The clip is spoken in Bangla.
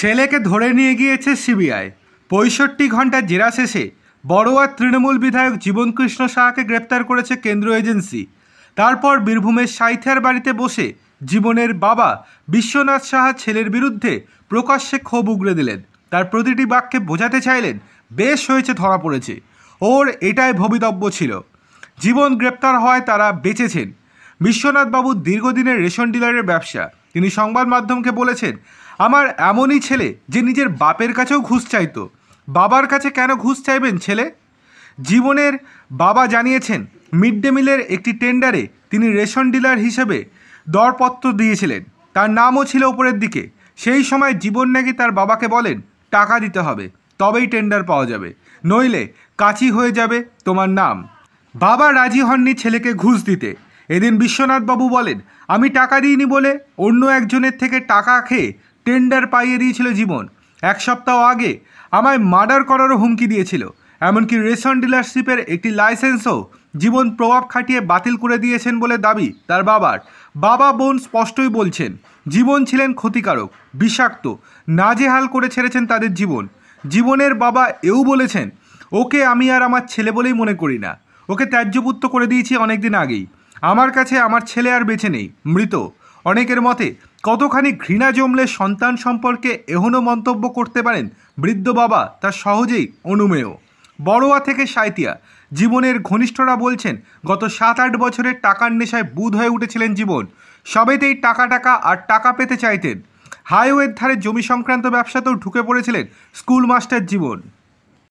ছেলেকে ধরে নিয়ে গিয়েছে সিবিআই পঁয়ষট্টি ঘন্টা জেরা শেষে বড়োয়ার তৃণমূল বিধায়ক জীবনকৃষ্ণ সাহাকে গ্রেপ্তার করেছে কেন্দ্রীয় এজেন্সি তারপর বীরভূমের সাইথিয়ার বাড়িতে বসে জীবনের বাবা বিশ্বনাথ সাহা ছেলের বিরুদ্ধে প্রকাশ্যে ক্ষোভ উগড়ে দিলেন তার প্রতিটি বাক্যে বোঝাতে চাইলেন বেশ হয়েছে ধরা পড়েছে ওর এটাই ভবিতব্য ছিল জীবন গ্রেপ্তার হয় তারা বেঁচেছেন বিশ্বনাথবাবুর দীর্ঘদিনের রেশন ডিলারের ব্যবসা তিনি সংবাদ মাধ্যমকে বলেছেন আমার এমনই ছেলে যে নিজের বাপের কাছেও ঘুষ চাইত বাবার কাছে কেন ঘুষ চাইবেন ছেলে জীবনের বাবা জানিয়েছেন মিড ডে মিলের একটি টেন্ডারে তিনি রেশন ডিলার হিসেবে দরপত্র দিয়েছিলেন তার নামও ছিল উপরের দিকে সেই সময় জীবন নাকি তার বাবাকে বলেন টাকা দিতে হবে তবেই টেন্ডার পাওয়া যাবে নইলে কাছি হয়ে যাবে তোমার নাম বাবা রাজি হননি ছেলেকে ঘুষ দিতে এদিন বিশ্বনাথবাবু বলেন আমি টাকা দিইনি বলে অন্য একজনের থেকে টাকা খেয়ে টেন্ডার পাইয়ে দিয়েছিল জীবন এক সপ্তাহ আগে আমায় মার্ডার করারও হুমকি দিয়েছিল এমনকি রেশন ডিলারশিপের একটি লাইসেন্সও জীবন প্রভাব খাটিয়ে বাতিল করে দিয়েছেন বলে দাবি তার বাবার বাবা বোন স্পষ্টই বলছেন জীবন ছিলেন ক্ষতিকারক বিষাক্ত নাজেহাল করে ছেড়েছেন তাদের জীবন জীবনের বাবা এও বলেছেন ওকে আমি আর আমার ছেলে বলেই মনে করি না ওকে ত্যায্যপুত্র করে দিয়েছি অনেকদিন আগেই আমার কাছে আমার ছেলে আর বেঁচে নেই মৃত অনেকের মতে কতখানি ঘৃণা জমলে সন্তান সম্পর্কে এহনো মন্তব্য করতে পারেন বৃদ্ধ বাবা তা সহজেই অনুমেয় বড়োয়া থেকে সাঁইতিয়া জীবনের ঘনিষ্ঠরা বলছেন গত সাত আট বছরের টাকার নেশায় বুধ হয়ে উঠেছিলেন জীবন সবেতেই টাকা টাকা আর টাকা পেতে চাইতেন হাইওয়ের ধারে জমি সংক্রান্ত ব্যবসাতেও ঢুকে পড়েছিলেন স্কুল মাস্টার জীবন